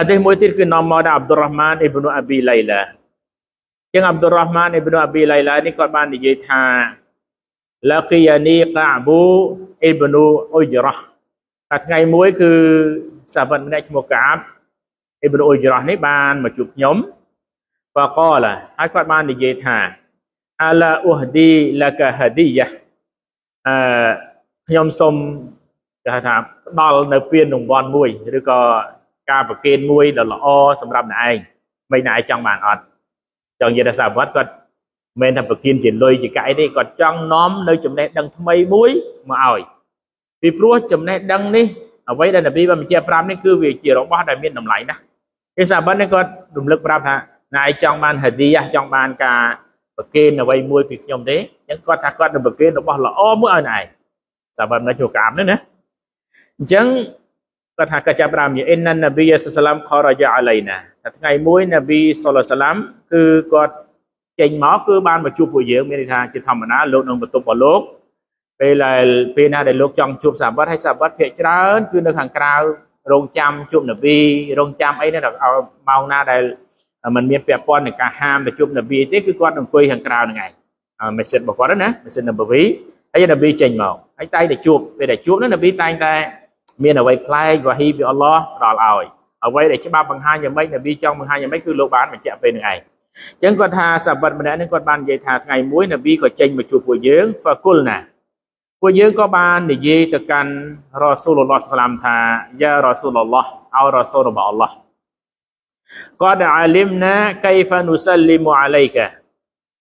ហាឌីសមួយទៀតគឺនាំមកដល់អាប់ឌុលរ៉ាហ្មានអ៊ីប្នុអាប៊ីឡៃឡាចឹងអាប់ឌុលរ៉ាហ្មានអ៊ីប្នុអាប៊ីឡៃឡានេះគាត់បាននិយាយថាឡាគីយ៉ានីកាប៊ូអ៊ីប្នុអ៊ុយរ៉ាតែថ្ងៃមួយគឺសាវតម្នាក់ឈ្មោះកាបអ៊ីប្នុអ៊ុយរ៉ានេះបានមកជួបខ្ញុំបាកឡាហើយគាត់បាននិយាយថាអាឡាអ៊ូហឌីឡាកាហាឌីយ៉ាអឺខ្ញុំសូមគេហៅថាផ្ដល់នៅពានរង្វាន់មួយឬក៏ការប្រគេនមួយដ៏ល្អសម្រាប់អ្នកឯងមិនអ្នកឯងចង់បានអត់ចង់និយាយថាសាវត្តគាត់មិនថាប្រគៀនជាលុយជាកាក់អីទេគាត់ចង់នាំនៅចំណេះដឹងថ្មីមួយមកឲ្យ ពីព្រោះចំណេះដឹងនេះអ្វីដែលនប៊ីបានបញ្ជាក់ប្រាប់នេះគឺវាជារបស់ដែលមានតម្លៃណាស់អេសាបិននេះគាត់រំលឹកប្រាប់ថាណៃចង់បានហាឌីចង់បានការប្រគេនអ្វីមួយពីខ្ញុំទេអញ្ចឹងគាត់ថាគាត់នឹងប្រគេនរបស់ល្អមួយឲ្យណៃសាបិនមិនជួកាមនេះណាអញ្ចឹងគាត់ថាគាត់ចាប់បាននិយាយអ៊ីនណានប៊ីសាឡាមខរយ៉ាអាឡៃណាថាថ្ងៃមួយនប៊ីសុលឡាសាឡាមគឺគាត់ចេញមកគឺបានមកជួបពួកយើងមានន័យថាជាធម្មតាលោកនឹងបន្ទប់របស់លោកពេលដែលពេលណាដែលលោកចង់ជួបសាវត្តហើយសាវត្តភាកច្រើនគឺនៅខាងក្រៅរងចាំជួបនប៊ីរងចាំអីនៅដល់ម៉ោងណាដែលมันមានពាក់ព័ន្ធនឹងការហាមទៅជួបនប៊ីទេគឺគាត់អង្គុយខាងក្រៅហ្នឹងឯងមេសិតរបស់គាត់ណាមេសិតនប៊ីហើយនប៊ីចេញមកហើយតែតែជួបពេលដែលជួបនោះនប៊ីតែងតែមានអ្វីប្លែកវ៉ាហ៊ីពីអល់ឡោះផ្ដល់ឲ្យអ្វីដែលច្បាប់បង្ហាញយ៉ាងម៉េចនប៊ីចង់បង្ហាញយ៉ាងម៉េចគឺលោកបានបញ្ជាក់ពេលនឹងឯងអញ្ចឹងគាត់ថាសាបិតម្នាក់នេះគាត់បាននិយាយថាថ្ងៃមួយនប៊ីក៏ចេញមកជួបពួកយើងហ្វាគុលណាពួកយើងក៏បាននិយាយទៅកាន់រ៉ាស៊ូលឡោះសាឡាមថាយ៉ារ៉ាស៊ូលឡោះអោរ៉ាស៊ូលរបស់អល់ឡោះគាត់អាលីមណាកៃហ្វានុសាលីមអាឡៃកា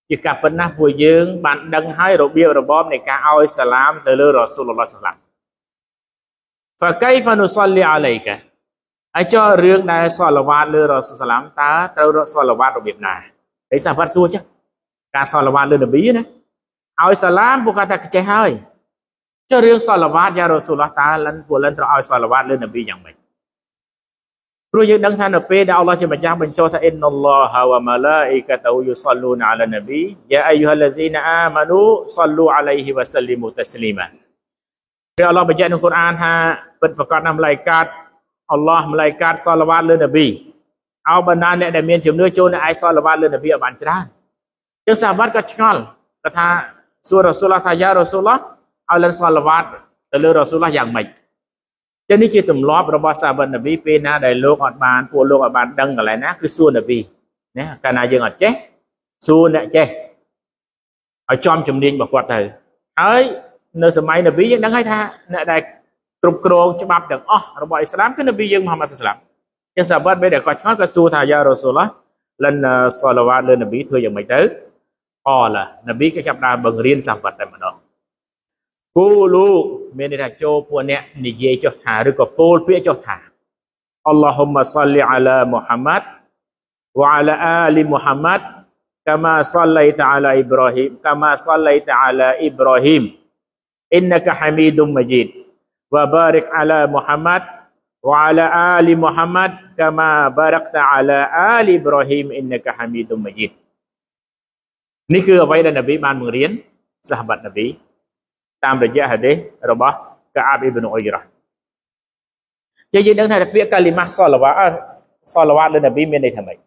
ជាការប៉ុណ្ណាពួកយើង បានដឹងហើយរបៀបរបបនៃការឲ្យសាឡាមទៅលើរ៉ាស៊ូលឡោះសាឡាមហ្វកៃហ្វានុសលីអាឡៃកាហើយចោះរឿងដែលសលវ៉ាតលើរ៉សូសាឡាមតើត្រូវរ៉សលវ៉ាតរបៀបណាហើយសាហ្វាត់សួរចឹងការសលវ៉ាតលើនប៊ីណាឲ្យសាឡាមពួកគាត់ថាចេះហើយចុះរឿងសលវ៉ាតយ៉ារ៉ូសូលឡោះតាលិនពួកលិនត្រូវឲ្យសលវ៉ាតលើនប៊ីយ៉ាងម៉េចព្រោះយើងដឹងថានៅពេលដែលអល់ឡោះជាម្ចាស់បញ្ចុះថាអ៊ីនណឡោះវ៉ាម៉ាឡាអ៊ីកាតូយូសលូនអាឡានប៊ីយ៉ាអាយូហាឡាហ្ស៊ីនអាម៉ានូសលូអាឡៃហ៊ីវ៉ាសលីមូតស្លីម៉ាព្រះអល់ឡោះបញ្ជាក់ក្នុងកូរ៉ានថាពិតប្រកបណាម្លាយកាត អល់ឡោះម្លាយកាតសល្វាតលើនប៊ីឲ្យបណ្ដាអ្នកដែលមានជំនឿចូលនឹងឯសល្វាតលើនប៊ីឲ្យបានច្រើនចឹងសាវ៉ាត់ក៏ឆ្ងល់គាត់ថាសួររ៉ូស៊ូលឡោះថាយ៉ារ៉ូស៊ូលឡោះឲ្យលើសល្វាតទៅលើរ៉ូស៊ូលឡោះយ៉ាងម៉េចចឹងនេះជាទម្លាប់របស់សាវ៉ាត់នប៊ីពេលណាដែលលោកអត់បានពួកលោកអត់បានដឹងកន្លែងណាគឺសួរនប៊ីណាកាលណាយើងអត់ចេះសួរអ្នកចេះឲ្យចំជំនាញរបស់គាត់ទៅហើយនៅសម័យនប៊ីយើងដឹងហើយថាអ្នកដែលគ្រប់គ្រងច្បាប់ទាំងអស់របស់អ៊ីស្លាមគឺនប៊ីយើងមូហាម៉ាត់សាសឡាមចឹងសាបាត់ពេលដែលគាត់ឆ្ងល់គាត់សួរថាយ៉ារ៉ូសូលឡោះលិនសឡាវ៉ាតលើនប៊ីធ្វើយ៉ាងម៉េចទៅអឡានប៊ីក៏ចាប់ដើមបង្រៀនសាបាត់តែម្ដងគូលូមានន័យថាចូលពួកអ្នកនិយាយចុះថាឬក៏ពោលពាក្យចុះថាអល់ឡោះុំម៉ាសាលីអាឡាមូហាម៉ាត់វ៉ាអាឡាអាលីមូហាម៉ាត់កាម៉ាសាឡៃតាអាឡាអ៊ីប្រូហ៊ីមកាម៉ាសាឡៃតាអាឡាអ៊ីប្រូហ៊ីមអ៊ីនណកាហាមីឌុមម៉ាជីដ وبارك على محمد وعلى آل محمد كما باركت على آل إبراهيم إنك حميد مجيد នេះគឺអ្វីដែលនប៊ីបានបង្រៀនសាហបាត់នប៊ីតាមរយៈហាឌីសរបស់កាអាបអ៊ីប៊ីនអ៊ុយរ៉ាចេះយើងដឹងថាពាក្យកាលីម៉ាសលវ៉ាសលវ៉ាលើនប៊ីមានន័យថាម៉េច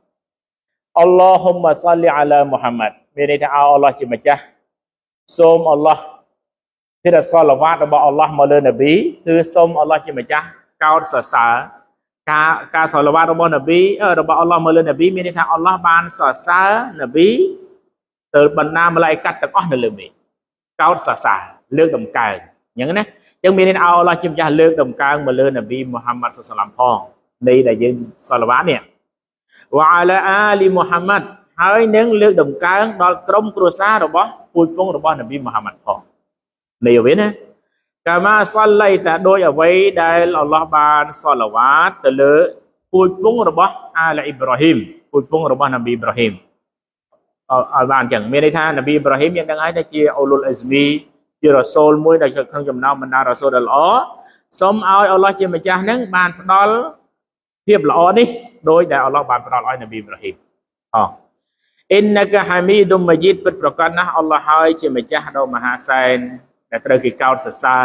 អល់ឡោហ៊ុមម៉ាសលីអាឡាមូហាម៉ាត់មានន័យថាអោអល់ឡោះជាម្ចាស់សូមអល់ឡោះភារសលវ៉ាតរបស់អល់ឡោះមកលើនប៊ីគឺសូមអល់ឡោះជាម្ចាស់កោតសរសើរការការសលវ៉ាតរបស់នប៊ីរបស់អល់ឡោះមកលើនប៊ីមានន័យថាអល់ឡោះបានសរសើរនប៊ីទៅបណ្ណាមឡាយកាត់ទាំងអស់នៅលើមេឃកោតសរសើរលើកដំកើងអញ្ចឹងណាអញ្ចឹងមានន័យថាអល់ឡោះជាម្ចាស់លើកដំកើងមកលើនប៊ីមូហាម៉ាត់សុសឡាំផងនៃដែលយើងសលវ៉ាតនេះវ៉ាអាឡាអាលីមូហាម៉ាត់ហើយនឹងលើកដំកើងដល់ក្រុមគ្រួសាររបស់ពូជពង របស់នប៊ីមូហាម៉ាត់ផងនៃវាណាកាមាសលៃតាដោយអ្វីដែលអល់ឡោះបានសលវ៉ាតទៅលើពូជពងរបស់អាលអ៊ីប្រាហ៊ីមពូជពងរបស់នប៊ីអ៊ីប្រាហ៊ីមឲ្យបានចឹងមានន័យថានប៊ីអ៊ីប្រាហ៊ីមយើងដឹងហើយថាជាអូលុលអេសមីជារ៉ាសូលមួយដែលក្នុងចំណោមបណ្ដារ៉ាសូលដ៏ល្អសូមឲ្យ អល់ឡោះជាម្ចាស់នឹងបាន ផ្ដល់ភាពល្អនេះដោយដែលអល់ឡោះបានផ្ដល់ឲ្យនប៊ីអ៊ីប្រាហ៊ីមអោះអ៊ីនណកាហាមីឌុមម៉ាជីតពិតប្រកបណាស់អល់ឡោះហើយជាម្ចាស់ដ៏មហាសែនដែលត្រូវគេកោតសរសើរ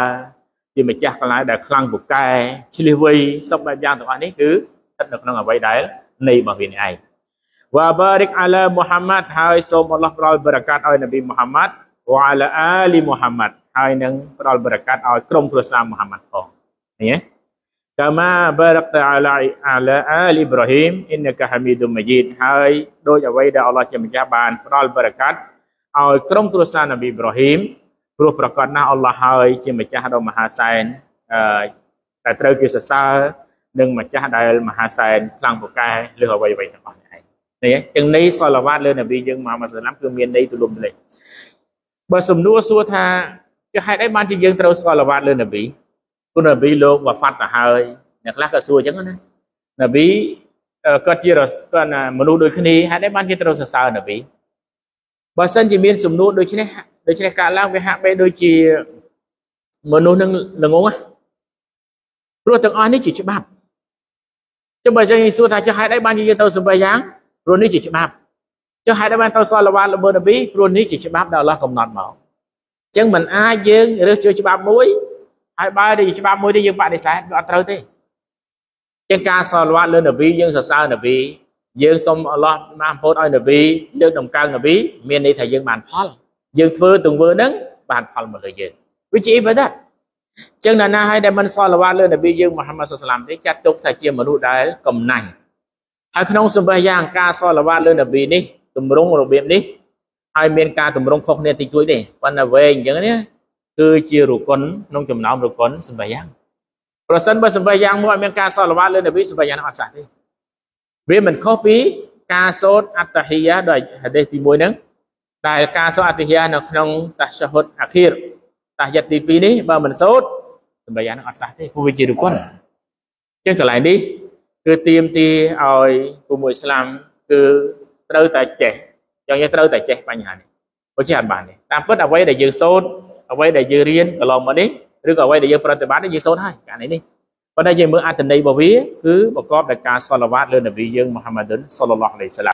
ជាម្ចាស់កន្លែងដែលខ្លាំងពូកែឆ្លៀសវៃសពបែបយ៉ាងទាំងអស់នេះគឺស្ថិតនៅក្នុងអ្វីដែល នៃរបស់វានេះឯងវ៉ាបារិកអាឡាមូហាម៉ាត់ហើយសូមអល់ឡោះប្រោលបរកាតឲ្យនប៊ីមូហាម៉ាត់វ៉ាឡាអាលីមូហាម៉ាត់ហើយនឹងប្រោលបរកាតឲ្យក្រុមគ្រួសារមូហាម៉ាត់ផងឃើញទេកាម៉ាបរកតអាឡាអាឡាអាលីប្រូហ៊ីមអ៊ីនកាហាមីឌុមម៉ាជីតហើយដូចអ្វីដែលអល់ឡោះជាម្ចាស់បានប្រោលបរកាតឲ្យក្រុមគ្រួសារនប៊ីប្រូហ៊ីមព្រោះប្រកាសណាស់អល់ឡោះហើយជាម្ចាស់ដ៏មហាសែនអឺតែត្រូវគេសរសើរនឹងម្ចាស់ដែលមហាសែនខ្លាំងពូកែលើអ្វីអ្វីទាំងអស់នេះឯងនេះទាំងនេះសលវ៉ាតលើនប៊ីយើងម៉ាម៉ាសាឡាំគឺមានន័យទូលំទូលាយបើសំណួរសួរថាចុះហេតុអីបានជាយើងត្រូវសលវ៉ាតលើនប៊ីព្រោះនប៊ីលោកវ៉ាហ្វាត់ទៅហើយអ្នកខ្លះក៏សួរអញ្ចឹងណានប៊ីក៏ជាក៏មនុស្សដូចគ្នាហេតុអីបានជាត្រូវសរសើរនប៊ីបើសិនជាមានសំណួរដូចនេះដូចនេះកើតឡើងវាហាក់បីដូចជាមនុស្សនឹងល្ងងព្រោះទាំងអស់នេះជាច្បាប់ចុះបើចឹងយើងសួរថាចុះហេតុអីបានជាយើងត្រូវសំបីយ៉ាងព្រោះនេះជាច្បាប់ចុះហេតុអីបានត្រូវសល់វ៉ានលម្អនប៊ីព្រោះនេះជាច្បាប់ដែលអល់ឡោះកំណត់មកចឹងមិនអាចយើងរើសចូលច្បាប់មួយហើយបើតែច្បាប់មួយនេះយើងបដិសេធវាអត់ត្រូវទេចឹងការសល់វ៉ានលម្អនប៊ីយើងសរសើរនប៊ីយើងសូមអល់ឡោះបានពោតឲ្យនប៊ីលើកដំកើងនប៊ីមានន័យថាយើងបានផល យើងធ្វើទង្វើហ្នឹងបានផលមកលើយើងវាជាអ៊ីបាដាតចឹងណាណាឲ្យដែលមិនសល់វ៉ាលើនប៊ីយើងមូហាម៉ាត់សុសឡាមទេចាត់ទុកថាជាមនុស្សដែលកំណាញ់ហើយក្នុងសម្បះយ៉ាង ការសល់វ៉ាលើនប៊ីនេះទម្រង់របៀបនេះហើយមានការទម្រង់ខុសគ្នាតិចតួចទេប៉ុន្តែវែងអញ្ចឹងនេះគឺជារុគុណក្នុងចំណោមរុគុណសម្បះយ៉ាងប្រសិនបើសម្បះយ៉ាងមួយអត់មានការសល់វ៉ាលើនប៊ីសម្បះយ៉ាងអត់សះទេវាមិនខុសពីការសូត្រអត្តហិយាដោយហាឌីសទី1ហ្នឹងដែលការសូត្រអត្តហិយានៅក្នុង តាសហុតអាខិរតាយ័តទី2នេះបើមិនសូត្រសម្រាប់យ៉ាងហ្នឹងអត់សះទេព្រោះវាជារុគុនចឹងកន្លែងនេះគឺទៀមទីឲ្យពុំមួយស្លាមគឺត្រូវតែចេះចង់និយាយត្រូវតែចេះបញ្ហានេះបើចេះអត់បានទេតាមពិតអ្វីដែលយើងសូត្រអ្វីដែលយើងរៀនកន្លងមកនេះឬក៏អ្វីដែលយើងប្រតិបត្តិយើងសូត្រហើយកាលនេះនេះប៉ុន្តែយើងមើលអត្ថន័យរបស់វាគឺប្រកបដោយការសល្លាវ៉ាតលើនប៊ីយើងមូហាម៉ាឌុនសល្លឡោះអាឡៃសាឡា